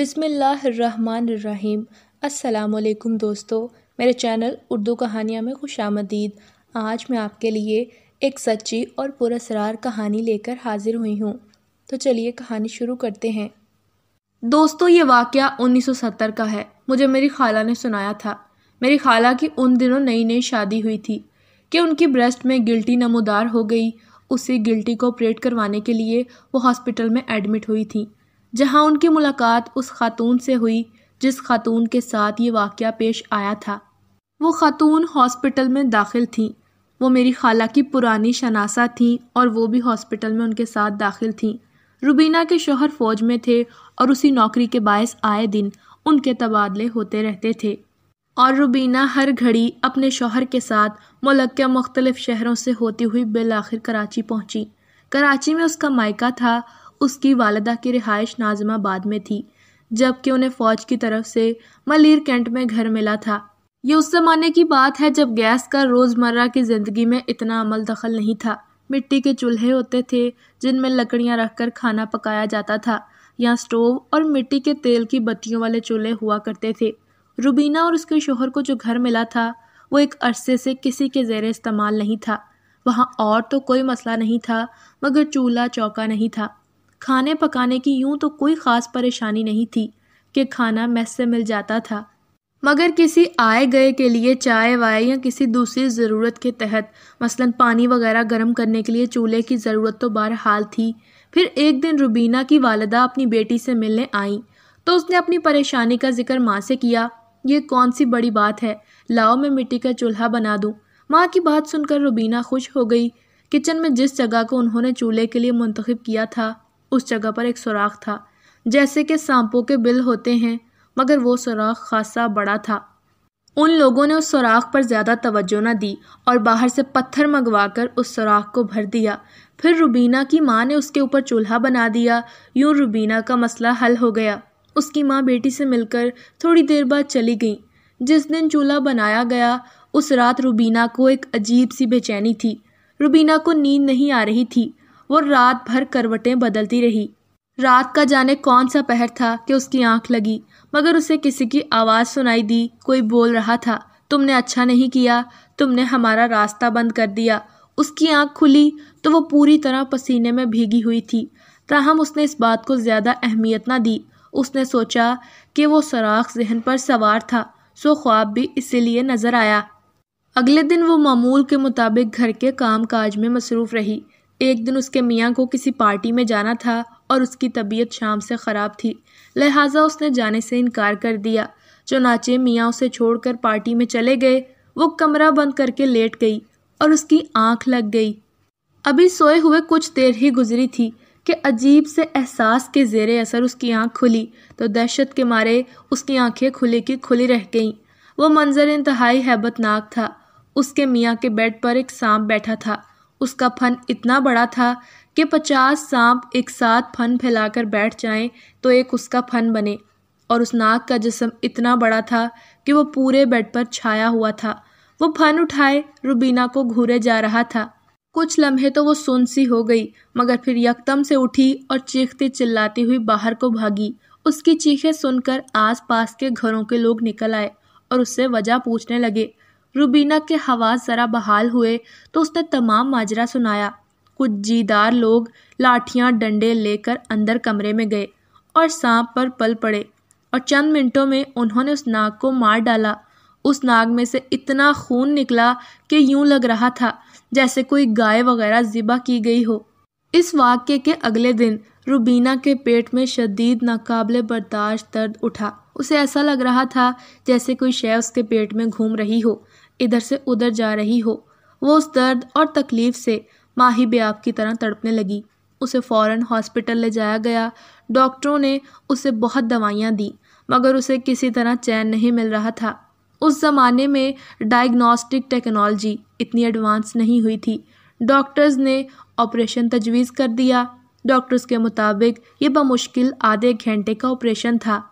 बिसमीम् अल्लाम दोस्तों मेरे चैनल उर्दू कहानियाँ में खुश आमदीद आज मैं आपके लिए एक सच्ची और पुरसरार कहानी लेकर हाजिर हुई हूँ तो चलिए कहानी शुरू करते हैं दोस्तों ये वाक़ 1970 का है मुझे मेरी खाला ने सुनाया था मेरी खाला की उन दिनों नई नई शादी हुई थी कि उनकी ब्रेस्ट में गिल्टी नमोदार हो गई उसी गिल्टी को ऑपरेट करवाने के लिए वो हॉस्पिटल में एडमिट हुई थी जहां उनकी मुलाकात उस खातून से हुई जिस खातून के साथ ये वाक़ पेश आया था वो खातून हॉस्पिटल में दाखिल थी वो मेरी खाला की पुरानी शनासा थीं और वो भी हॉस्पिटल में उनके साथ दाखिल थीं रुबीना के शोहर फ़ौज में थे और उसी नौकरी के बायस आए दिन उनके तबादले होते रहते थे और रुबीना हर घड़ी अपने शोहर के साथ मुल्क के मुख्तलिफ शहरों से होती हुई बिल आखिर कराची पहुँची कराची में उसका मायका था उसकी वालदा की रिहाइश नाजमाबाद में थी जबकि उन्हें फ़ौज की तरफ से मलिर कैंट में घर मिला था ये उस ज़माने की बात है जब गैस का रोज़मर्रा की ज़िंदगी में इतना अमल दखल नहीं था मिट्टी के चूल्हे होते थे जिनमें लकड़ियाँ रख कर खाना पकाया जाता था या स्टोव और मिट्टी के तेल की बत्तियों वाले चूल्हे हुआ करते थे रुबीना और उसके शोहर को जो घर मिला था वो एक अरसे से किसी के जेर इस्तेमाल नहीं था वहाँ और तो कोई मसला नहीं था मगर चूल्हा चौका नहीं था खाने पकाने की यूं तो कोई ख़ास परेशानी नहीं थी कि खाना मैस से मिल जाता था मगर किसी आए गए के लिए चाय वाय या किसी दूसरी ज़रूरत के तहत मसलन पानी वगैरह गर्म करने के लिए चूल्हे की ज़रूरत तो बहरहाल थी फिर एक दिन रुबीना की वालदा अपनी बेटी से मिलने आई तो उसने अपनी परेशानी का जिक्र माँ से किया ये कौन सी बड़ी बात है लाओ मैं मिट्टी का चूल्हा बना दूँ माँ की बात सुनकर रुबीना खुश हो गई किचन में जिस जगह को उन्होंने चूल्हे के लिए मुंतखब किया था उस जगह पर एक सुराख था जैसे कि सांपों के बिल होते हैं मगर वो सुराख खासा बड़ा था उन लोगों ने उस सुराख पर ज़्यादा तवज्जो न दी और बाहर से पत्थर मंगवा कर उस सुराख को भर दिया फिर रुबीना की माँ ने उसके ऊपर चूल्हा बना दिया यूँ रुबीना का मसला हल हो गया उसकी माँ बेटी से मिलकर थोड़ी देर बाद चली गई जिस दिन चूल्हा बनाया गया उस रात रुबीना को एक अजीब सी बेचैनी थी रुबीना को नींद नहीं आ रही थी वो रात भर करवटें बदलती रही रात का जाने कौन सा पहर था कि उसकी आंख लगी मगर उसे किसी की आवाज़ सुनाई दी कोई बोल रहा था तुमने अच्छा नहीं किया तुमने हमारा रास्ता बंद कर दिया उसकी आंख खुली तो वो पूरी तरह पसीने में भीगी हुई थी ताहम उसने इस बात को ज़्यादा अहमियत ना दी उसने सोचा कि वो सराख जहन पर सवार था सो ख्वाब भी इसीलिए नज़र आया अगले दिन वो मामूल के मुताबिक घर के काम काज में मसरूफ़ रही एक दिन उसके मियाँ को किसी पार्टी में जाना था और उसकी तबीयत शाम से ख़राब थी लिहाजा उसने जाने से इनकार कर दिया चुनाचे मियाँ उसे छोड़कर पार्टी में चले गए वो कमरा बंद करके लेट गई और उसकी आंख लग गई अभी सोए हुए कुछ देर ही गुजरी थी कि अजीब से एहसास के जेर असर उसकी आंख खुली तो दहशत के मारे उसकी आंखें खुली की खुली रह गईं वो मंज़र इंतहाई हैबतनाक था उसके मियाँ के बेड पर एक सांप बैठा था उसका फन इतना बड़ा था कि पचास सांप एक साथ फन फैलाकर बैठ जाएं तो एक उसका फन बने और उस नाग का जिसम इतना बड़ा था कि वो पूरे बेड पर छाया हुआ था वो फन उठाए रुबीना को घूरे जा रहा था कुछ लम्हे तो वो सुनसी हो गई मगर फिर यकदम से उठी और चीखती चिल्लाती हुई बाहर को भागी उसकी चीखें सुनकर आसपास के घरों के लोग निकल आए और उससे वजह पूछने लगे रुबीना के हवास ज़रा बहाल हुए तो उसने तमाम माजरा सुनाया कुछ जीदार लोग लाठियाँ डंडे लेकर अंदर कमरे में गए और सांप पर पल पड़े और चंद मिनटों में उन्होंने उस नाग को मार डाला उस नाग में से इतना खून निकला कि यूं लग रहा था जैसे कोई गाय वगैरह ज़िबा की गई हो इस वाक्य के अगले दिन रुबीना के पेट में शदीद नाकबले बर्दाश्त दर्द उठा उसे ऐसा लग रहा था जैसे कोई शय उसके पेट में घूम रही हो इधर से उधर जा रही हो वो उस दर्द और तकलीफ़ से माही बेआब की तरह तड़पने लगी उसे फ़ौरन हॉस्पिटल ले जाया गया डॉक्टरों ने उसे बहुत दवाइयाँ दी मगर उसे किसी तरह चैन नहीं मिल रहा था उस ज़माने में डायग्नोस्टिक टेक्नोलॉजी इतनी एडवांस नहीं हुई थी डॉक्टर्स ने ऑपरेशन तजवीज़ कर दिया डॉक्टर्स के मुताबिक ये बमुश्किल आधे घंटे का ऑपरेशन था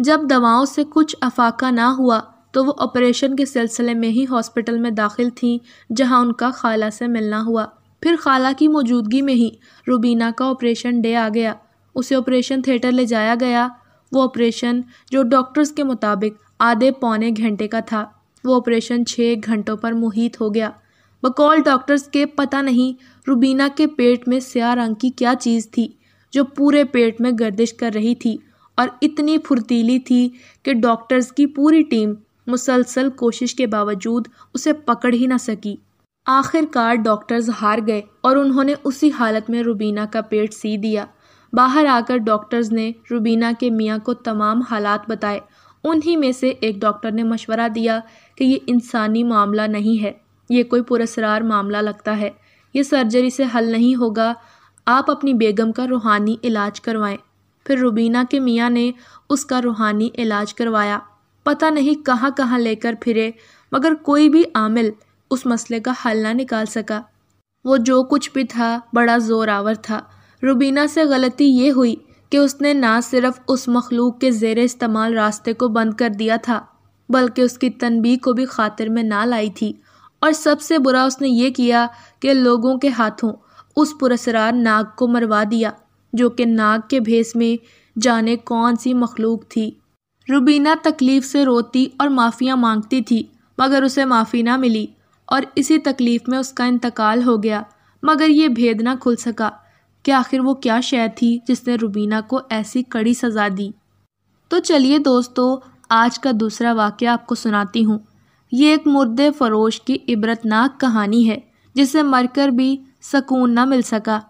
जब दवाओं से कुछ अफाका ना हुआ तो वो ऑपरेशन के सिलसिले में ही हॉस्पिटल में दाखिल थीं जहां उनका खाला से मिलना हुआ फिर खाला की मौजूदगी में ही रुबीना का ऑपरेशन डे आ गया उसे ऑपरेशन थिएटर ले जाया गया वो ऑपरेशन जो डॉक्टर्स के मुताबिक आधे पौने घंटे का था वो ऑपरेशन छः घंटों पर मुहित हो गया बकौल डॉक्टर्स के पता नहीं रुबीना के पेट में स्या रंग की क्या चीज़ थी जो पूरे पेट में गर्दिश कर रही थी और इतनी फुर्तीली थी कि डॉक्टर्स की पूरी टीम मुसलसल कोशिश के बावजूद उसे पकड़ ही ना सकी आखिरकार डॉक्टर्स हार गए और उन्होंने उसी हालत में रुबीना का पेट सी दिया बाहर आकर डॉक्टर्स ने रुबीना के मियाँ को तमाम हालात बताए उन्हीं में से एक डॉक्टर ने मशवरा दिया कि ये इंसानी मामला नहीं है ये कोई पुरसरार मामला लगता है ये सर्जरी से हल नहीं होगा आप अपनी बेगम का रूहानी इलाज करवाएं फिर रुबीना के मियाँ ने उसका रूहानी इलाज करवाया पता नहीं कहाँ कहाँ लेकर फिरे मगर कोई भी आमिल उस मसले का हल ना निकाल सका वो जो कुछ भी था बड़ा ज़ोरावर था रुबीना से गलती ये हुई कि उसने ना सिर्फ उस मखलूक के ज़ेर इस्तेमाल रास्ते को बंद कर दिया था बल्कि उसकी तनबी को भी खातिर में ना लाई थी और सबसे बुरा उसने ये किया कि लोगों के हाथों उस पुरसरार नाग को मरवा दिया जो कि नाग के भेस में जाने कौन सी मखलूक थी रुबीना तकलीफ़ से रोती और माफ़ियाँ मांगती थी मगर उसे माफ़ी ना मिली और इसी तकलीफ़ में उसका इंतकाल हो गया मगर ये भेद ना खुल सका कि आखिर वो क्या शय थी जिसने रुबीना को ऐसी कड़ी सज़ा दी तो चलिए दोस्तों आज का दूसरा वाक्य आपको सुनाती हूँ ये एक मुर्दे फरोश की इबरतनाक कहानी है जिसे मरकर भी सकून न मिल सका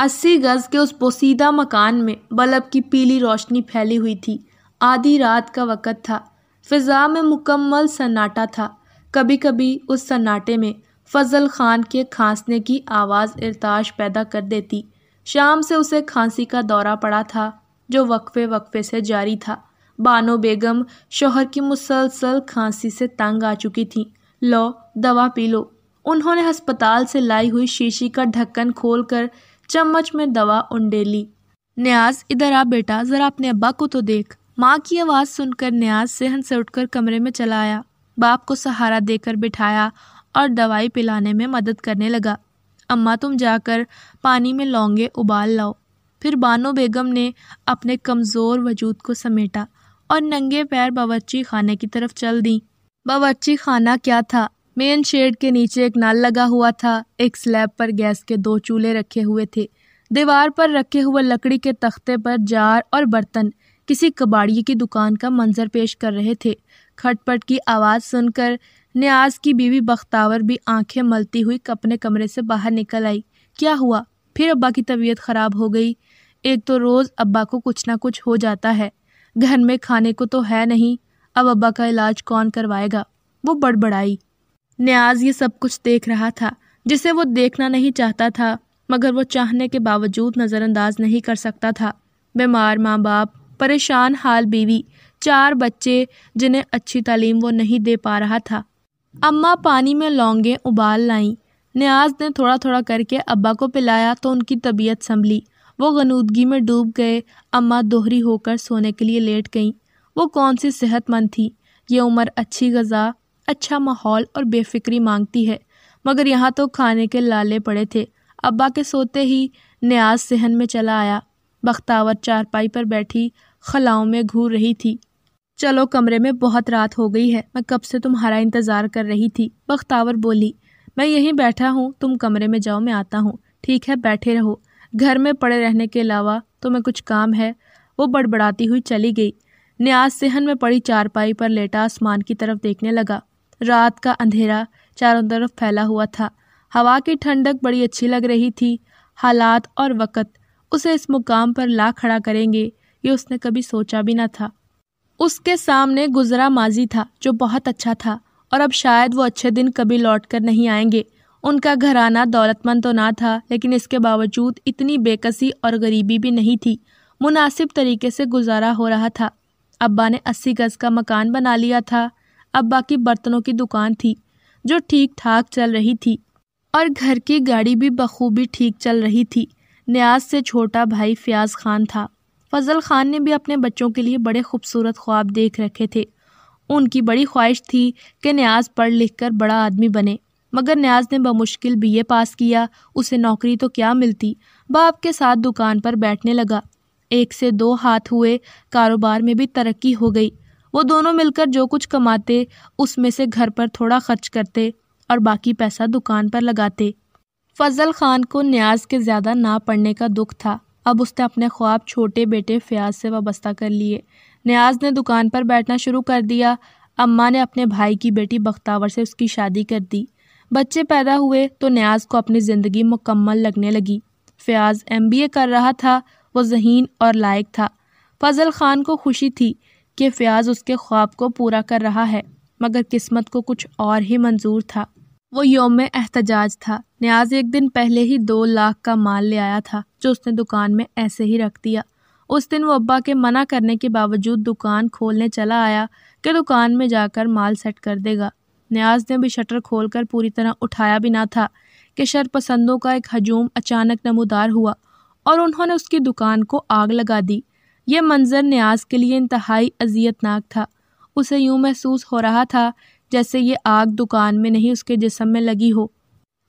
अस्सी गज़ के उस पोसीदा मकान में बल्ब की पीली रोशनी फैली हुई थी आधी रात का वक़्त था फिज़ा में मुकम्मल सन्नाटा था कभी कभी उस सन्नाटे में फजल खान के खांसने की आवाज़ इरताश पैदा कर देती शाम से उसे खांसी का दौरा पड़ा था जो वक्फे वक्फे से जारी था बानो बेगम शोहर की मुसलसल खांसी से तंग आ चुकी थी लो दवा पी लो उन्होंने अस्पताल से लाई हुई शीशी का ढक्कन खोलकर चम्मच में दवा उंडेली न्याज इधर आ बेटा ज़रा अपने अब्बा को तो देख माँ की आवाज़ सुनकर न्याज सहन से उठकर कमरे में चला आया बाप को सहारा देकर बिठाया और दवाई पिलाने में मदद करने लगा अम्मा तुम जाकर पानी में लौंगे उबाल लाओ फिर बानो बेगम ने अपने कमज़ोर वजूद को समेटा और नंगे पैर बावर्ची खाने की तरफ चल दी बावर्ची खाना क्या था मेन शेड के नीचे एक नल लगा हुआ था एक स्लैब पर गैस के दो चूल्हे रखे हुए थे दीवार पर रखे हुए लकड़ी के तख्ते पर जार और बर्तन किसी कबाड़ी की दुकान का मंजर पेश कर रहे थे खटपट की आवाज़ सुनकर न्याज की बीवी बख्तावर भी आंखें मलती हुई अपने कमरे से बाहर निकल आई क्या हुआ फिर अब्बा की तबीयत ख़राब हो गई एक तो रोज़ अब्बा को कुछ ना कुछ हो जाता है घर में खाने को तो है नहीं अब अब्बा का इलाज कौन करवाएगा वो बड़बड़ाई न्याज ये सब कुछ देख रहा था जिसे वो देखना नहीं चाहता था मगर वो चाहने के बावजूद नज़रअंदाज नहीं कर सकता था बीमार माँ बाप परेशान हाल बीवी चार बच्चे जिन्हें अच्छी तालीम वो नहीं दे पा रहा था अम्मा पानी में लौंगे उबाल लाई न्याज ने थोड़ा थोड़ा करके अब्बा को पिलाया तो उनकी तबीयत संभली वो गनूदगी में डूब गए अम्मा दोहरी होकर सोने के लिए लेट गईं वो कौन सी सेहतमंद थी ये उम्र अच्छी गज़ा अच्छा माहौल और बेफिक्री मांगती है मगर यहाँ तो खाने के लाले पड़े थे अब्बा के सोते ही न्याज सहन में चला आया बख्तावर चारपाई पर बैठी खलाओं में घूर रही थी चलो कमरे में बहुत रात हो गई है मैं कब से तुम्हारा इंतज़ार कर रही थी बख्तावर बोली मैं यहीं बैठा हूँ तुम कमरे में जाओ मैं आता हूँ ठीक है बैठे रहो घर में पड़े रहने के अलावा तो मैं कुछ काम है वो बड़बड़ाती हुई चली गई न्याज सेहन में पड़ी चारपाई पर लेटा आसमान की तरफ देखने लगा रात का अंधेरा चारों तरफ फैला हुआ था हवा की ठंडक बड़ी अच्छी लग रही थी हालात और वक़्त उसे इस मुकाम पर ला खड़ा करेंगे ये उसने कभी सोचा भी ना था उसके सामने गुजरा माजी था जो बहुत अच्छा था और अब शायद वो अच्छे दिन कभी लौट कर नहीं आएंगे उनका घराना दौलतमंद तो ना था लेकिन इसके बावजूद इतनी बेकसी और गरीबी भी नहीं थी मुनासिब तरीके से गुजारा हो रहा था अब्बा ने अस्सी गज़ का मकान बना लिया था अब्बा की बर्तनों की दुकान थी जो ठीक ठाक चल रही थी और घर की गाड़ी भी बखूबी ठीक चल रही थी न्याज से छोटा भाई फ़याज़ खान था फजल खान ने भी अपने बच्चों के लिए बड़े खूबसूरत ख्वाब देख रखे थे उनकी बड़ी ख्वाहिश थी कि न्याज पढ़ लिख कर बड़ा आदमी बने मगर न्याज ने बमुश्किल ए पास किया उसे नौकरी तो क्या मिलती बाप के साथ दुकान पर बैठने लगा एक से दो हाथ हुए कारोबार में भी तरक्की हो गई वो दोनों मिलकर जो कुछ कमाते उसमें से घर पर थोड़ा खर्च करते और बाकी पैसा दुकान पर लगाते फजल खान को न्याज के ज़्यादा ना पढ़ने का दुख था अब उसने अपने ख्वाब छोटे बेटे फयाज से वाबस्ता कर लिए न्याज ने दुकान पर बैठना शुरू कर दिया अम्मा ने अपने भाई की बेटी बख्तावर से उसकी शादी कर दी बच्चे पैदा हुए तो न्याज को अपनी ज़िंदगी मुकम्मल लगने लगी फ़याज़ एम कर रहा था वो जहीन और लायक था फजल ख़ान को खुशी थी कि फ़याज़ उसके ख्वाब को पूरा कर रहा है मगर किस्मत को कुछ और ही मंजूर था वो योम एहतजाज था न्याज एक दिन पहले ही दो लाख का माल ले आया था जो उसने दुकान में ऐसे ही रख दिया उस दिन वो अब्बा के मना करने के बावजूद दुकान खोलने चला आया कि दुकान में जाकर माल सेट कर देगा न्याज ने भी शटर खोलकर पूरी तरह उठाया भी ना था कि शरपसंदों का एक हजूम अचानक नमोदार हुआ और उन्होंने उसकी दुकान को आग लगा दी यह मंज़र न्याज के लिए इंतहाई अजियतनाक था उसे यूं महसूस हो रहा था जैसे ये आग दुकान में नहीं उसके जिसम में लगी हो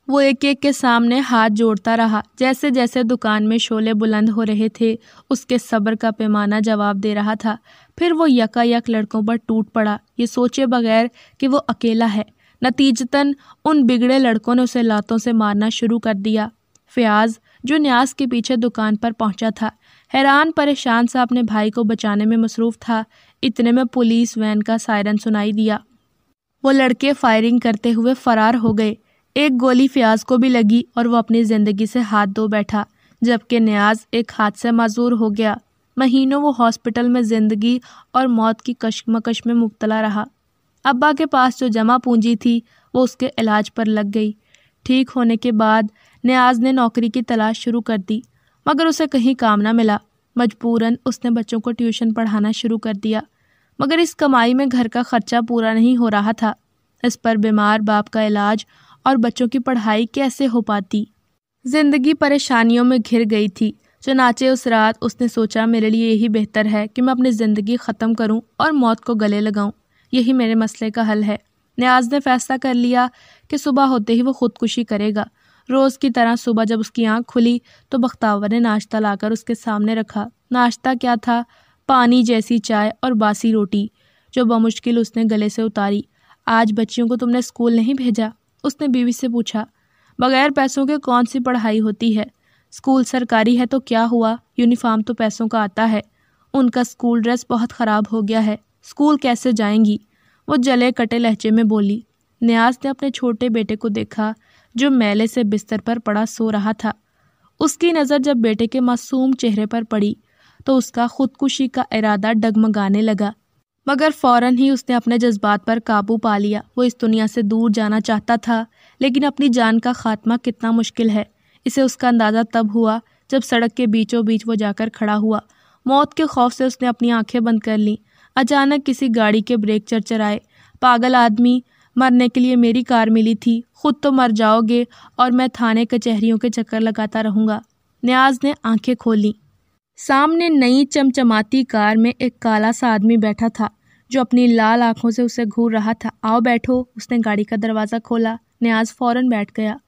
वो एक एक के सामने हाथ जोड़ता रहा जैसे जैसे दुकान में शोले बुलंद हो रहे थे उसके सब्र का पैमाना जवाब दे रहा था फिर वो यकायक लड़कों पर टूट पड़ा ये सोचे बगैर कि वो अकेला है नतीजतन उन बिगड़े लड़कों ने उसे लातों से मारना शुरू कर दिया फयाज जो न्यास के पीछे दुकान पर पहुंचा था हैरान परेशान सा अपने भाई को बचाने में मसरूफ़ था इतने में पुलिस वैन का सायरन सुनाई दिया वो लड़के फायरिंग करते हुए फ़रार हो गए एक गोली फ़याज़ को भी लगी और वो अपनी ज़िंदगी से हाथ धो बैठा जबकि न्याज एक हाथ से माजूर हो गया महीनों वो हॉस्पिटल में ज़िंदगी और मौत की कशमकश में मुबतला रहा अब्बा के पास जो जमा पूंजी थी वो उसके इलाज पर लग गई ठीक होने के बाद न्याज ने नौकरी की तलाश शुरू कर दी मगर उसे कहीं काम ना मिला मजबूरन उसने बच्चों को ट्यूशन पढ़ाना शुरू कर दिया मगर इस कमाई में घर का खर्चा पूरा नहीं हो रहा था इस पर बीमार बाप का इलाज और बच्चों की पढ़ाई कैसे हो पाती ज़िंदगी परेशानियों में घिर गई थी चनाचे उस रात उसने सोचा मेरे लिए यही बेहतर है कि मैं अपनी ज़िंदगी ख़त्म करूं और मौत को गले लगाऊं यही मेरे मसले का हल है न्याज ने फैसला कर लिया कि सुबह होते ही वो खुदकुशी करेगा रोज़ की तरह सुबह जब उसकी आंख खुली तो बख्तावर ने नाश्ता लाकर उसके सामने रखा नाश्ता क्या था पानी जैसी चाय और बासी रोटी जो बमुश्किल उसने गले से उतारी आज बच्चियों को तुमने स्कूल नहीं भेजा उसने बीवी से पूछा बगैर पैसों के कौन सी पढ़ाई होती है स्कूल सरकारी है तो क्या हुआ यूनिफॉर्म तो पैसों का आता है उनका स्कूल ड्रेस बहुत ख़राब हो गया है स्कूल कैसे जाएंगी वो जले कटे लहजे में बोली न्याज ने अपने छोटे बेटे को देखा जो मैले से बिस्तर पर पड़ा सो रहा था उसकी नज़र जब बेटे के मासूम चेहरे पर पड़ी तो उसका खुदकुशी का इरादा डगमगाने लगा मगर फ़ौरन ही उसने अपने जज्बात पर काबू पा लिया वो इस दुनिया से दूर जाना चाहता था लेकिन अपनी जान का खात्मा कितना मुश्किल है इसे उसका अंदाज़ा तब हुआ जब सड़क के बीचों बीच वो जाकर खड़ा हुआ मौत के खौफ से उसने अपनी आंखें बंद कर लीं अचानक किसी गाड़ी के ब्रेक चरचर आए पागल आदमी मरने के लिए मेरी कार मिली थी खुद तो मर जाओगे और मैं थाने कचहरियों के चक्कर लगाता रहूँगा न्याज ने आंखें खोलीं सामने नई चमचमाती कार में एक काला सा आदमी बैठा था जो अपनी लाल आंखों से उसे घूर रहा था आओ बैठो उसने गाड़ी का दरवाज़ा खोला न्याज फौरन बैठ गया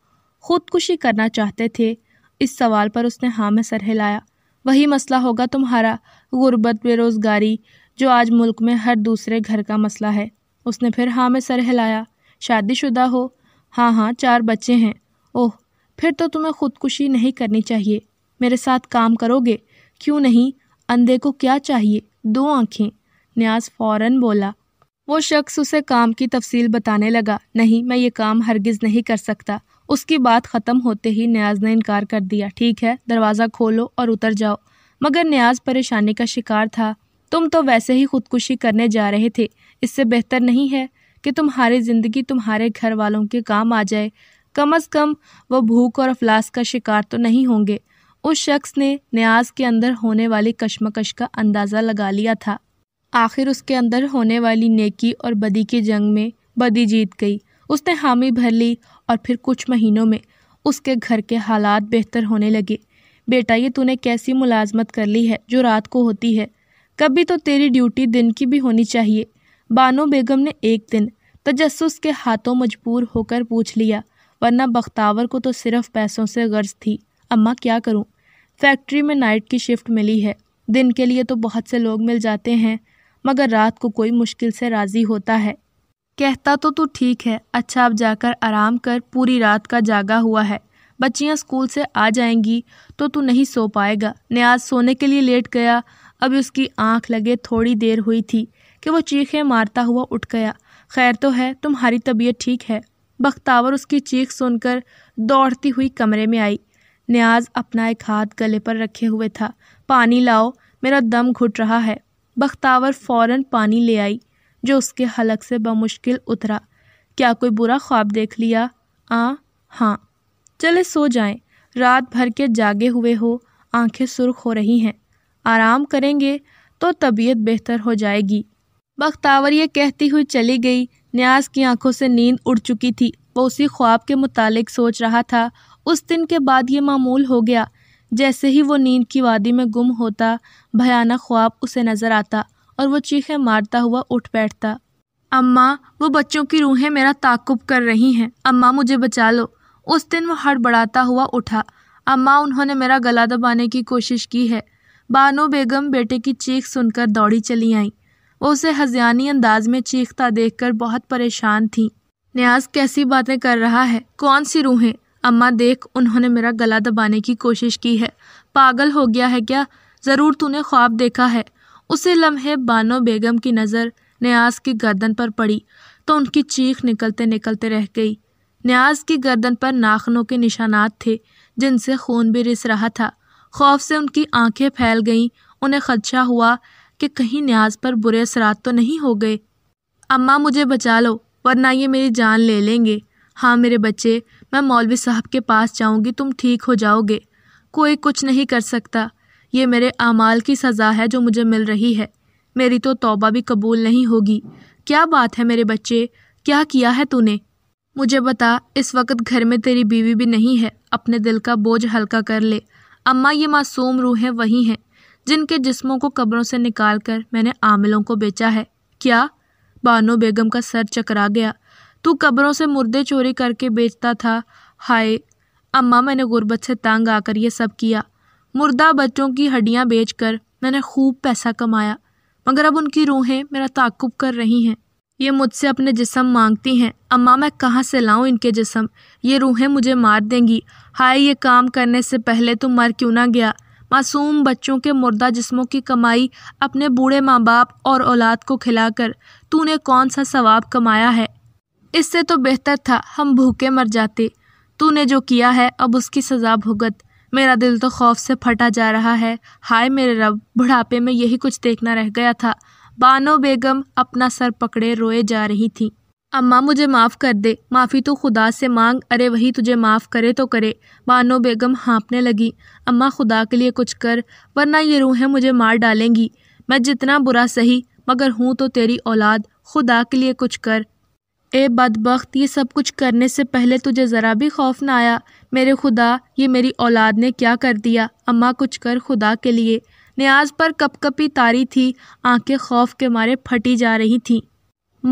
खुदकुशी करना चाहते थे इस सवाल पर उसने हाँ में सर हिलाया वही मसला होगा तुम्हारा गुर्बत बेरोज़गारी जो आज मुल्क में हर दूसरे घर का मसला है उसने फिर हाँ में सर हिलाया शादीशुदा हो हाँ हाँ चार बच्चे हैं ओह फिर तो तुम्हें खुदकुशी नहीं करनी चाहिए मेरे साथ काम करोगे क्यों नहीं अंधे को क्या चाहिए दो आंखें न्याज फौरन बोला वो शख्स उसे काम की तफसील बताने लगा नहीं मैं ये काम हरगिज़ नहीं कर सकता उसकी बात ख़त्म होते ही न्याज ने इनकार कर दिया ठीक है दरवाज़ा खोलो और उतर जाओ मगर न्याज परेशानी का शिकार था तुम तो वैसे ही खुदकुशी करने जा रहे थे इससे बेहतर नहीं है कि तुम्हारी ज़िंदगी तुम्हारे घर वालों के काम आ जाए कम अज़ कम वह भूख और अफलास का शिकार तो नहीं होंगे उस शख्स ने न्याज के अंदर होने वाली कश्मकश का अंदाज़ा लगा लिया था आखिर उसके अंदर होने वाली नेकी और बदी की जंग में बदी जीत गई उसने हामी भर ली और फिर कुछ महीनों में उसके घर के हालात बेहतर होने लगे बेटा ये तूने कैसी मुलाजमत कर ली है जो रात को होती है कभी तो तेरी ड्यूटी दिन की भी होनी चाहिए बानो बेगम ने एक दिन तजस्स के हाथों मजबूर होकर पूछ लिया वरना बख्तावर को तो सिर्फ पैसों से गर्ज थी अम्मा क्या करूं फैक्ट्री में नाइट की शिफ्ट मिली है दिन के लिए तो बहुत से लोग मिल जाते हैं मगर रात को कोई मुश्किल से राज़ी होता है कहता तो तू ठीक है अच्छा आप जाकर आराम कर पूरी रात का जागा हुआ है बच्चियाँ स्कूल से आ जाएंगी तो तू नहीं सो पाएगा न्याज सोने के लिए लेट गया अभी उसकी आंख लगे थोड़ी देर हुई थी कि वो चीखें मारता हुआ उठ गया खैर तो है तुम्हारी तबीयत ठीक है बख्तावर उसकी चीख सुनकर दौड़ती हुई कमरे में आई न्याज अपना एक हाथ गले पर रखे हुए था पानी लाओ मेरा दम घुट रहा है बख्तावर फौरन पानी ले आई जो उसके हलक से बमुश्किल उतरा क्या कोई बुरा ख्वाब देख लिया आ हाँ चले सो जाएं रात भर के जागे हुए हो आंखें सुर्ख हो रही हैं आराम करेंगे तो तबीयत बेहतर हो जाएगी बख्तावर ये कहती हुई चली गई न्याज की आंखों से नींद उड़ चुकी थी वो उसी ख्वाब के मुतालिक सोच रहा था उस दिन के बाद ये मामूल हो गया जैसे ही वो नींद की वादी में गुम होता भयानक ख्वाब उसे नज़र आता और वो चीखें मारता हुआ उठ बैठता अम्मा वो बच्चों की रूहें मेरा ताकुब कर रही हैं अम्मा मुझे बचा लो उस दिन वो हड़बड़ाता हुआ उठा अम्मा उन्होंने मेरा गला दबाने की कोशिश की है बानो बेगम बेटे की चीख सुनकर दौड़ी चली आई वो उसे हजियानी अंदाज में चीखता देखकर बहुत परेशान थी न्याज कैसी बातें कर रहा है कौन सी रूहें अम्मा देख उन्होंने मेरा गला दबाने की कोशिश की है पागल हो गया है क्या ज़रूर तूने ख्वाब देखा है उसी लम्हे बानो बेगम की नज़र न्याज की गर्दन पर पड़ी तो उनकी चीख निकलते निकलते रह गई न्याज की गर्दन पर नाखनों के निशानात थे जिनसे खून भी रिस रहा था खौफ से उनकी आंखें फैल गईं उन्हें खदशा हुआ कि कहीं न्याज पर बुरे असरात तो नहीं हो गए अम्मा मुझे बचा लो वरना ये मेरी जान ले लेंगे हाँ मेरे बच्चे मैं मौलवी साहब के पास जाऊंगी तुम ठीक हो जाओगे कोई कुछ नहीं कर सकता ये मेरे अमाल की सज़ा है जो मुझे मिल रही है मेरी तो तौबा भी कबूल नहीं होगी क्या बात है मेरे बच्चे क्या किया है तूने मुझे बता इस वक्त घर में तेरी बीवी भी नहीं है अपने दिल का बोझ हल्का कर ले अम्मा ये मासूम रूहें वही हैं जिनके जिस्मों को कब्रों से निकाल कर मैंने आमलों को बेचा है क्या बानो बेगम का सर चकरा गया तू कब्रों से मुर्दे चोरी करके बेचता था हाय अम्मा मैंने गुर्बत से तंग आकर यह सब किया मुर्दा बच्चों की हड्डियाँ बेचकर मैंने खूब पैसा कमाया मगर अब उनकी रूहें मेरा ताकुब कर रही हैं ये मुझसे अपने जिसम मांगती हैं अम्मा मैं कहाँ से लाऊं इनके जिसम ये रूहें मुझे मार देंगी हाय ये काम करने से पहले तुम मर क्यों ना गया मासूम बच्चों के मुर्दा जिस्मों की कमाई अपने बूढ़े माँ बाप और औलाद को खिलाकर तूने कौन सा सवाब कमाया है इससे तो बेहतर था हम भूखे मर जाते तूने जो किया है अब उसकी सज़ा भुगत मेरा दिल तो खौफ से फटा जा रहा है हाय मेरे रब बुढ़ापे में यही कुछ देखना रह गया था बानो बेगम अपना सर पकड़े रोए जा रही थी अम्मा मुझे माफ़ कर दे माफ़ी तो खुदा से मांग अरे वही तुझे माफ़ करे तो करे बानो बेगम हाँपने लगी अम्मा खुदा के लिए कुछ कर वरना ये रूहें मुझे मार डालेंगी मैं जितना बुरा सही मगर हूँ तो तेरी औलाद खुदा के लिए कुछ कर ए बदबख्त ये सब कुछ करने से पहले तुझे ज़रा भी खौफ ना आया मेरे खुदा ये मेरी औलाद ने क्या कर दिया अम्मा कुछ कर खुदा के लिए न्याज पर कपकपी तारी थी आंखें खौफ के मारे फटी जा रही थीं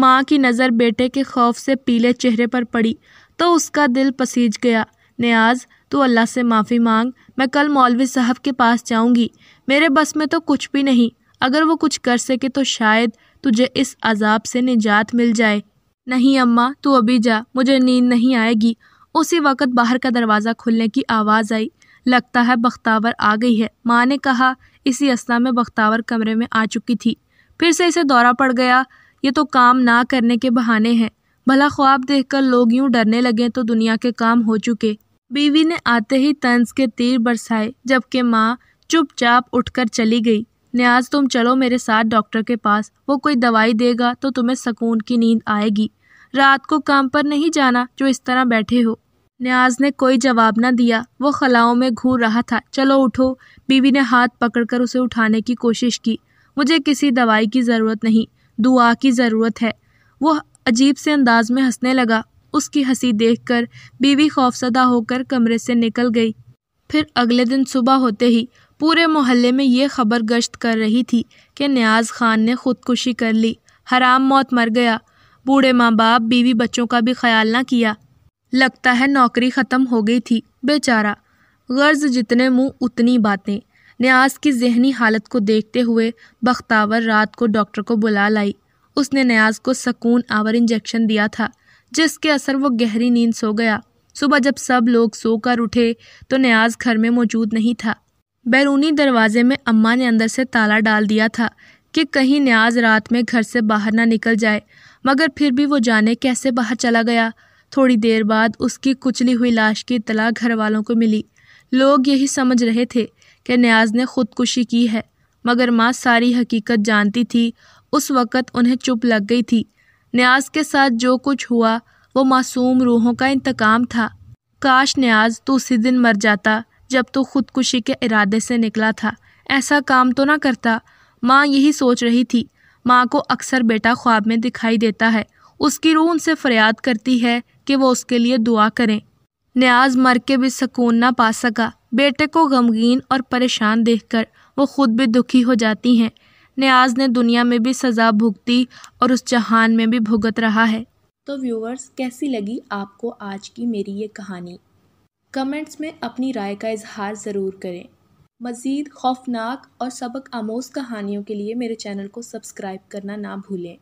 माँ की नज़र बेटे के खौफ से पीले चेहरे पर पड़ी तो उसका दिल पसीज गया न्याज तू अल्लाह से माफ़ी मांग मैं कल मौलवी साहब के पास जाऊंगी मेरे बस में तो कुछ भी नहीं अगर वो कुछ कर सके तो शायद तुझे इस अजाब से निजात मिल जाए नहीं अम्मा तू अभी जा मुझे नींद नहीं आएगी उसी वक़्त बाहर का दरवाज़ा खुलने की आवाज़ आई लगता है बख्तावर आ गई है माँ ने कहा इसी असना में बख्तावर कमरे में आ चुकी थी फिर से इसे दौरा पड़ गया ये तो काम ना करने के बहाने हैं भला ख्वाब देखकर लोग यूं डरने लगे तो दुनिया के काम हो चुके बीवी ने आते ही तंज के तीर बरसाए जबकि माँ चुपचाप उठकर चली गई न्याज तुम चलो मेरे साथ डॉक्टर के पास वो कोई दवाई देगा तो तुम्हें सुकून की नींद आएगी रात को काम पर नहीं जाना जो इस तरह बैठे हो न्याज ने कोई जवाब ना दिया वो खलाओं में घूर रहा था चलो उठो बीवी ने हाथ पकड़कर उसे उठाने की कोशिश की मुझे किसी दवाई की ज़रूरत नहीं दुआ की ज़रूरत है वो अजीब से अंदाज में हंसने लगा उसकी हंसी देखकर बीवी खौफसदा होकर कमरे से निकल गई फिर अगले दिन सुबह होते ही पूरे मोहल्ले में ये खबर गश्त कर रही थी कि न्याज खान ने खुदकुशी कर ली हराम मौत मर गया बूढ़े माँ बाप बीवी बच्चों का भी ख्याल ना किया लगता है नौकरी ख़त्म हो गई थी बेचारा गर्ज जितने मुंह उतनी बातें न्याज की जहनी हालत को देखते हुए बख्तावर रात को डॉक्टर को बुला लाई उसने न्याज को सकून आवर इंजेक्शन दिया था जिसके असर वो गहरी नींद सो गया सुबह जब सब लोग सोकर उठे तो न्याज घर में मौजूद नहीं था बैरूनी दरवाजे में अम्मा ने अंदर से ताला डाल दिया था कि कहीं न्याज रात में घर से बाहर ना निकल जाए मगर फिर भी वो जाने कैसे बाहर चला गया थोड़ी देर बाद उसकी कुचली हुई लाश की इतला घर वालों को मिली लोग यही समझ रहे थे कि न्याज ने खुदकुशी की है मगर माँ सारी हकीकत जानती थी उस वक़्त उन्हें चुप लग गई थी न्याज के साथ जो कुछ हुआ वो मासूम रूहों का इंतकाम था काश न्याज तो उसी दिन मर जाता जब तू तो खुदकुशी के इरादे से निकला था ऐसा काम तो ना करता माँ यही सोच रही थी माँ को अक्सर बेटा ख्वाब में दिखाई देता है उसकी रूह उनसे फरियाद करती है कि वो उसके लिए दुआ करें न्याज मर के भी सुकून ना पा सका बेटे को गमगीन और परेशान देखकर वो खुद भी दुखी हो जाती हैं न्याज ने दुनिया में भी सज़ा भुगती और उस जहान में भी भुगत रहा है तो व्यूअर्स कैसी लगी आपको आज की मेरी ये कहानी कमेंट्स में अपनी राय का इजहार ज़रूर करें मज़ीद खौफनाक और सबक आमोज़ कहानियों के लिए मेरे चैनल को सब्सक्राइब करना ना भूलें